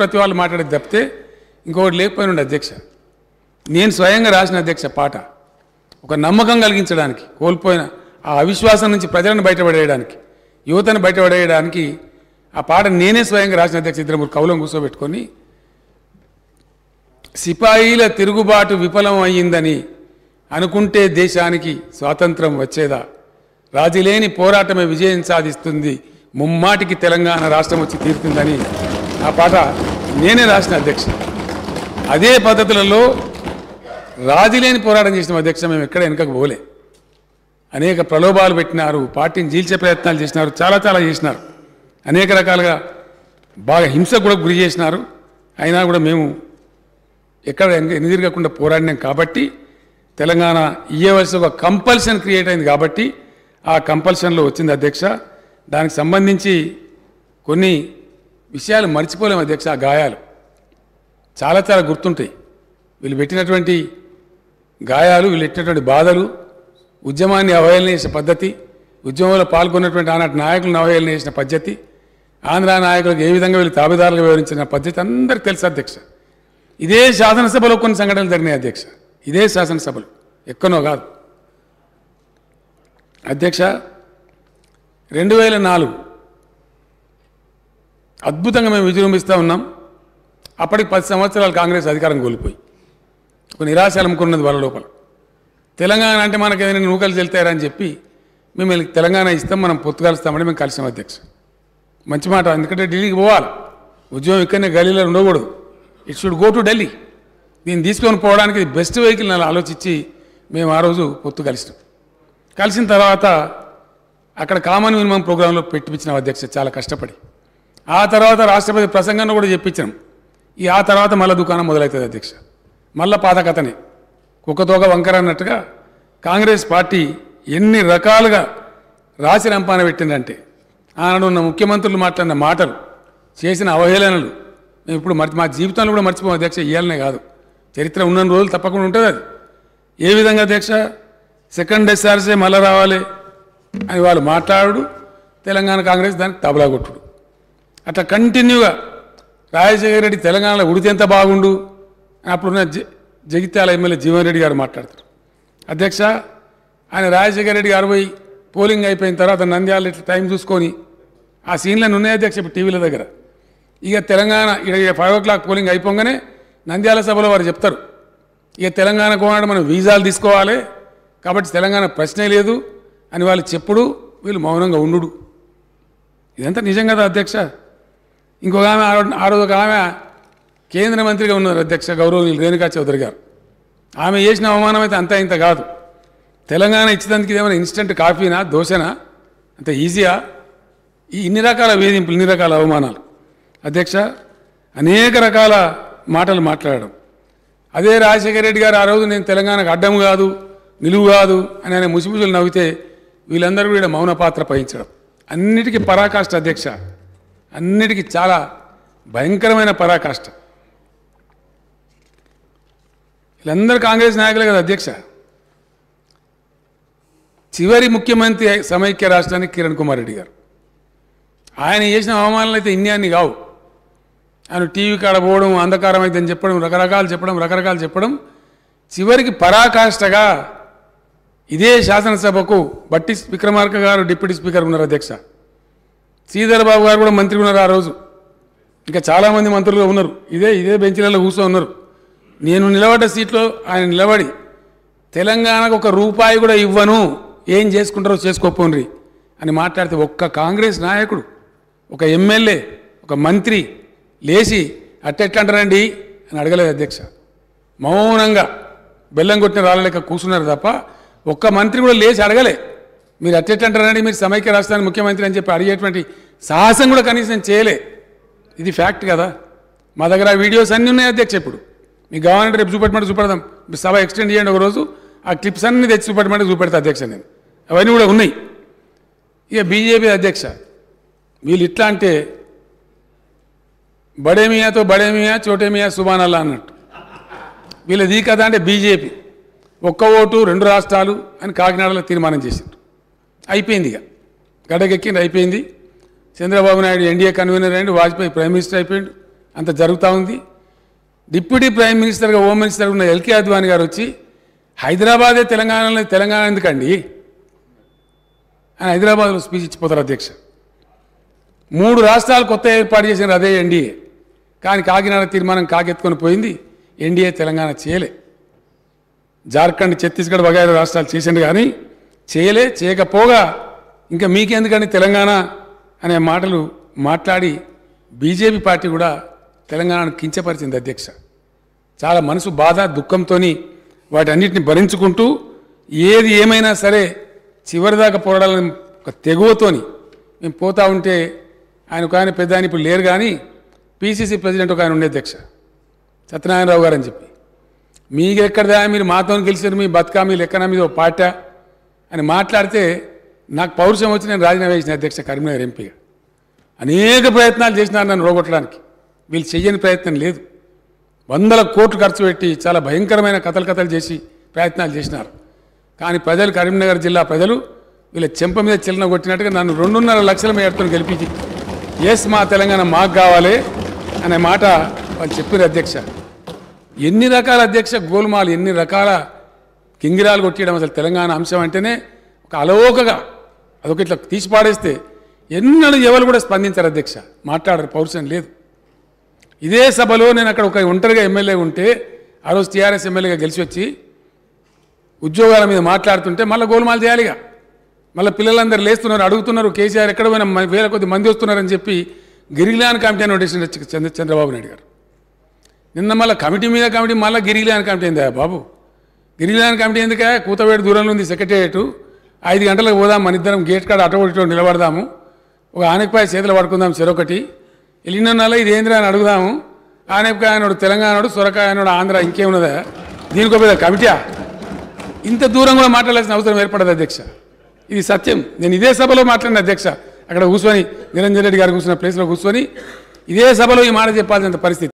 ప్రతి వాళ్ళు మాట్లాడేది తప్పితే ఇంకొకటి లేకపోయినండి అధ్యక్ష నేను స్వయంగా రాసిన అధ్యక్ష పాట ఒక నమ్మకం కలిగించడానికి కోల్పోయిన ఆ అవిశ్వాసం నుంచి ప్రజలను బయటపడేయడానికి యువతను బయటపడేయడానికి ఆ పాట నేనే స్వయంగా రాసిన అధ్యక్ష ఇద్దరు మూడు కౌలం కూర్చోబెట్టుకొని సిపాయిల తిరుగుబాటు విఫలం అయ్యిందని అనుకుంటే దేశానికి స్వాతంత్రం వచ్చేదా రాజీలేని పోరాటమే విజయం సాధిస్తుంది ముమ్మాటికి తెలంగాణ రాష్ట్రం వచ్చి తీరుతుందని ఆ పాట నేనే రాసిన అధ్యక్ష అదే పద్ధతులలో లేని పోరాటం చేసిన అధ్యక్ష మేము ఎక్కడ వెనుకకు పోలే అనేక ప్రలోభాలు పెట్టినారు పార్టీని జీల్చే ప్రయత్నాలు చేసినారు చాలా చాలా చేసినారు అనేక రకాలుగా బాగా హింసకు కూడా గురి చేసినారు అయినా కూడా మేము ఎక్కడ ఎనిదిరగకుండా పోరాడినాం కాబట్టి తెలంగాణ వయసు ఒక కంపల్షన్ క్రియేట్ అయింది కాబట్టి ఆ కంపల్షన్లో వచ్చింది అధ్యక్ష దానికి సంబంధించి కొన్ని విషయాలు మర్చిపోలేము అధ్యక్ష ఆ గాయాలు చాలా చాలా గుర్తుంటాయి వీళ్ళు పెట్టినటువంటి గాయాలు వీళ్ళు పెట్టినటువంటి బాధలు ఉద్యమాన్ని అవహేళన చేసిన పద్ధతి ఉద్యమంలో పాల్గొన్నటువంటి ఆనాటి నాయకులను అవహేళన చేసిన పద్ధతి ఆంధ్ర నాయకులకు ఏ విధంగా వీళ్ళు తాబేదారులుగా వివరించిన పద్ధతి అందరికీ తెలుసు అధ్యక్ష ఇదే శాసనసభలో కొన్ని సంఘటనలు జరిగినాయి అధ్యక్ష ఇదే శాసనసభలు ఎక్కనో కాదు అధ్యక్ష రెండు వేల నాలుగు అద్భుతంగా మేము విజృంభిస్తూ ఉన్నాం అప్పటికి పది సంవత్సరాలు కాంగ్రెస్ అధికారం కోల్పోయి ఒక నిరాశ అలుముకున్నది వాళ్ళ లోపల తెలంగాణ అంటే మనకు ఏదైనా నూకలు చెల్తారని చెప్పి మేము తెలంగాణ ఇస్తాం మనం పొత్తుకలుస్తామని మేము కలిసాం అధ్యక్ష మంచి మాట ఎందుకంటే ఢిల్లీకి పోవాలి ఉద్యోగం ఇక్కడనే గలీలో ఉండకూడదు it should go to Delhi దీన్ని తీసుకొని పోవడానికి బెస్ట్ వెహికల్ నన్ను ఆలోచించి మేము ఆ రోజు పొత్తు కలిసినాం కలిసిన తర్వాత అక్కడ కామన్ మినిమం ప్రోగ్రాంలో పెట్టిపించిన అధ్యక్ష చాలా కష్టపడి ఆ తర్వాత రాష్ట్రపతి ప్రసంగాన్ని కూడా చెప్పించాం ఈ ఆ తర్వాత మళ్ళీ దుకాణం మొదలవుతుంది అధ్యక్ష మళ్ళీ పాతకథనే కుక్కతోక వంకర అన్నట్టుగా కాంగ్రెస్ పార్టీ ఎన్ని రకాలుగా రాసి రంపాన పెట్టిందంటే ఆనాడున్న ముఖ్యమంత్రులు మాట్లాడిన మాటలు చేసిన అవహేళనలు మేము ఇప్పుడు మర్చి మా జీవితంలో కూడా మర్చిపోము అధ్యక్ష ఇయ్యాలనే కాదు చరిత్ర ఉన్న రోజులు తప్పకుండా ఉంటుంది అది ఏ విధంగా అధ్యక్ష సెకండ్ ఎస్ఆర్సీ మళ్ళా రావాలి అని వాళ్ళు మాట్లాడు తెలంగాణ కాంగ్రెస్ దానికి తబలా కొట్టుడు అట్లా కంటిన్యూగా రాజశేఖర రెడ్డి తెలంగాణలో ఉడితే ఎంత బాగుండు అప్పుడున్న జగిత్యాల ఎమ్మెల్యే జీవన్ రెడ్డి గారు మాట్లాడతారు అధ్యక్ష ఆయన రాజశేఖర రెడ్డి గారు పోయి పోలింగ్ అయిపోయిన తర్వాత నంద్యాల ఇట్లా టైం చూసుకొని ఆ సీన్లను ఉన్నాయి అధ్యక్ష ఇప్పుడు టీవీల దగ్గర ఇక తెలంగాణ ఇక ఫైవ్ ఓ క్లాక్ పోలింగ్ అయిపోగానే నంద్యాల సభలో వారు చెప్తారు ఇక తెలంగాణ కోనాడు మనం వీజాలు తీసుకోవాలి కాబట్టి తెలంగాణ ప్రశ్నే లేదు అని వాళ్ళు చెప్పుడు వీళ్ళు మౌనంగా ఉండు ఇదంతా నిజం కదా అధ్యక్ష ఇంకొక ఆమె ఆ రోజు ఒక ఆమె కేంద్ర మంత్రిగా ఉన్నారు అధ్యక్ష గౌరవనీయులు రేణుకా చౌదరి గారు ఆమె చేసిన అవమానం అయితే అంతా ఇంత కాదు తెలంగాణ ఇచ్చేదానికి ఏమైనా ఇన్స్టెంట్ కాఫీనా దోశనా అంత ఈజీయా ఈ ఇన్ని రకాల వేధింపులు ఇన్ని రకాల అవమానాలు అధ్యక్ష అనేక రకాల మాటలు మాట్లాడడం అదే రాజశేఖర రెడ్డి గారు ఆ రోజు నేను తెలంగాణకు అడ్డం కాదు నిలువు కాదు అని ఆయన ముసిముసులు నవ్వితే వీళ్ళందరూ కూడా మౌన పాత్ర పహించడం అన్నిటికీ పరాకాష్ట అధ్యక్ష అన్నిటికీ చాలా భయంకరమైన పరాకాష్ట వీళ్ళందరూ కాంగ్రెస్ నాయకులే కదా అధ్యక్ష చివరి ముఖ్యమంత్రి సమైక్య రాష్ట్రానికి కిరణ్ కుమార్ రెడ్డి గారు ఆయన చేసిన అవమానాలు అయితే ఇన్ని కావు ఆయన టీవీ కాడ పోవడం అంధకారం అయితే అని చెప్పడం రకరకాలు చెప్పడం రకరకాలు చెప్పడం చివరికి పరాకాష్ఠగా ఇదే శాసనసభకు బట్టి విక్రమార్క గారు డిప్యూటీ స్పీకర్ ఉన్నారు అధ్యక్ష శ్రీధరబాబు గారు కూడా మంత్రి ఉన్నారు ఆ రోజు ఇంకా చాలామంది మంత్రులు ఉన్నారు ఇదే ఇదే బెంచ్లలో కూర్చో ఉన్నారు నేను నిలబడ్డ సీట్లో ఆయన నిలబడి తెలంగాణకు ఒక రూపాయి కూడా ఇవ్వను ఏం చేసుకుంటారో చేసుకోపోండి అని మాట్లాడితే ఒక్క కాంగ్రెస్ నాయకుడు ఒక ఎమ్మెల్యే ఒక మంత్రి లేచి అట్టెట్లా అని అడగలేదు అధ్యక్ష మౌనంగా బెల్లం కొట్టిన రాళ్ళలేక కూర్చున్నారు తప్ప ఒక్క మంత్రి కూడా లేచి అడగలే మీరు అట్టెట్లా మీరు సమైక్య రాష్ట్రానికి ముఖ్యమంత్రి అని చెప్పి అడిగేటువంటి సాహసం కూడా కనీసం చేయలే ఇది ఫ్యాక్ట్ కదా మా దగ్గర వీడియోస్ అన్నీ ఉన్నాయి అధ్యక్ష ఇప్పుడు మీ గవర్నమెంట్ రేపు చూపెట్టమంటే చూపెడదాం సభ ఎక్స్టెండ్ చేయండి ఒకరోజు ఆ క్లిప్స్ అన్ని తెచ్చి చూపెట్టమంటే చూపెడతా అధ్యక్ష నేను అవన్నీ కూడా ఉన్నాయి ఇక బీజేపీ అధ్యక్ష వీళ్ళు ఇట్లా అంటే బడేమియాతో బడేమియా చోటేమియా సుబానల్లా అన్నట్టు వీళ్ళది ఈ అంటే బీజేపీ ఒక్క ఓటు రెండు రాష్ట్రాలు అని కాకినాడలో తీర్మానం చేసిండ్రు అయిపోయింది ఇక గడగెక్కింది అయిపోయింది చంద్రబాబు నాయుడు ఎన్డీఏ కన్వీనర్ అయ్యిండు వాజ్పేయి ప్రైమ్ మినిస్టర్ అయిపోయిండు అంత జరుగుతూ ఉంది డిప్యూటీ ప్రైమ్ మినిస్టర్గా హోమ్ మినిస్టర్గా ఉన్న ఎల్కే అద్వాని గారు వచ్చి హైదరాబాదే తెలంగాణలో తెలంగాణ ఎందుకండి అని హైదరాబాద్లో స్పీచ్ ఇచ్చిపోతారు అధ్యక్ష మూడు రాష్ట్రాలు కొత్త ఏర్పాటు చేసినారు అదే ఎన్డీఏ కానీ కాకినాడ తీర్మానం కాకెత్తుకొని పోయింది ఎన్డీఏ తెలంగాణ చేయలే జార్ఖండ్ ఛత్తీస్గఢ్ వగైరా రాష్ట్రాలు చేసిండు కానీ చేయలే చేయకపోగా ఇంకా మీకెందుకని తెలంగాణ అనే మాటలు మాట్లాడి బీజేపీ పార్టీ కూడా తెలంగాణను కించపరిచింది అధ్యక్ష చాలా మనసు బాధ దుఃఖంతో వాటన్నిటిని భరించుకుంటూ ఏది ఏమైనా సరే చివరిదాకా పోరాడాలని ఒక తెగువతోని మేము పోతా ఉంటే ఆయన ఒక ఆయన పెద్ద ఆయన ఇప్పుడు లేరు కానీ పీసీసీ ప్రెసిడెంట్ ఒక ఆయన ఉండే అధ్యక్ష సత్యనారాయణరావు గారు అని చెప్పి ఎక్కడ మీరు మాతో గెలిచారు మీ బతుకా మీ లెక్కన మీద ఒక పాట అని మాట్లాడితే నాకు పౌరుషం వచ్చి నేను రాజీనామా చేసిన అధ్యక్ష కరీంనగర్ ఎంపీగా అనేక ప్రయత్నాలు చేసినారు నన్ను రోగొట్టడానికి వీళ్ళు చెయ్యని ప్రయత్నం లేదు వందల కోట్లు ఖర్చు పెట్టి చాలా భయంకరమైన కథలు కథలు చేసి ప్రయత్నాలు చేసినారు కానీ ప్రజలు కరీంనగర్ జిల్లా ప్రజలు వీళ్ళ చెంప మీద చిల్లన కొట్టినట్టుగా నన్ను రెండున్నర లక్షల మేడతో గెలిపించి ఎస్ మా తెలంగాణ మాకు కావాలి అనే మాట వాళ్ళు చెప్పారు అధ్యక్ష ఎన్ని రకాల అధ్యక్ష గోల్మాలు ఎన్ని రకాల కింగిరాలు కొట్టేయడం అసలు తెలంగాణ అంశం అంటేనే ఒక అలవోకగా అదొక ఇట్లా తీసి పాడేస్తే ఎన్నడూ ఎవరు కూడా స్పందించారు అధ్యక్ష మాట్లాడరు పౌరుషం లేదు ఇదే సభలో నేను అక్కడ ఒక ఒంటరిగా ఎమ్మెల్యే ఉంటే ఆ రోజు టీఆర్ఎస్ ఎమ్మెల్యేగా గెలిచి వచ్చి ఉద్యోగాల మీద మాట్లాడుతుంటే మళ్ళీ గోల్మాల్ చేయాలిగా మళ్ళీ పిల్లలందరూ లేస్తున్నారు అడుగుతున్నారు కేసీఆర్ ఎక్కడ పోయినా వేల కొద్ది మంది వస్తున్నారని చెప్పి గిరిగిలాన్ కమిటీ అని నోటీస్ చంద్ర చంద్రబాబు నాయుడు గారు నిన్న మళ్ళీ కమిటీ మీద కమిటీ మళ్ళీ గిరిగిలాన్ కమిటీ అయిందా బాబు గిరిగిలాన్ కమిటీ ఎందుక కూతవేడు దూరంలో ఉంది సెక్రటేరియట్ ఐదు గంటలకు పోదాం మన ఇద్దరం గేట్ కాడ అటోటిలో నిలబడదాము ఒక ఆనకపాయ చేతులు పడుకుందాం చెరొకటి వెళ్ళినలా ఏంద్రా అని అడుగుదాము ఆనపకాయ అన్నాడు తెలంగాణడు సొరకాయ అన్నాడు ఆంధ్ర ఇంకేమున్నదా దీనికి ఒక కమిటీ ఇంత దూరం కూడా మాట్లాడాల్సిన అవసరం ఏర్పడదు అధ్యక్ష ఇది సత్యం నేను ఇదే సభలో మాట్లాడిన అధ్యక్ష అక్కడ కూర్చొని నిరంజన్ రెడ్డి గారు కూర్చున్న ప్లేస్లో కూర్చొని ఇదే సభలో ఈ మాట చెప్పాల్సిన పరిస్థితి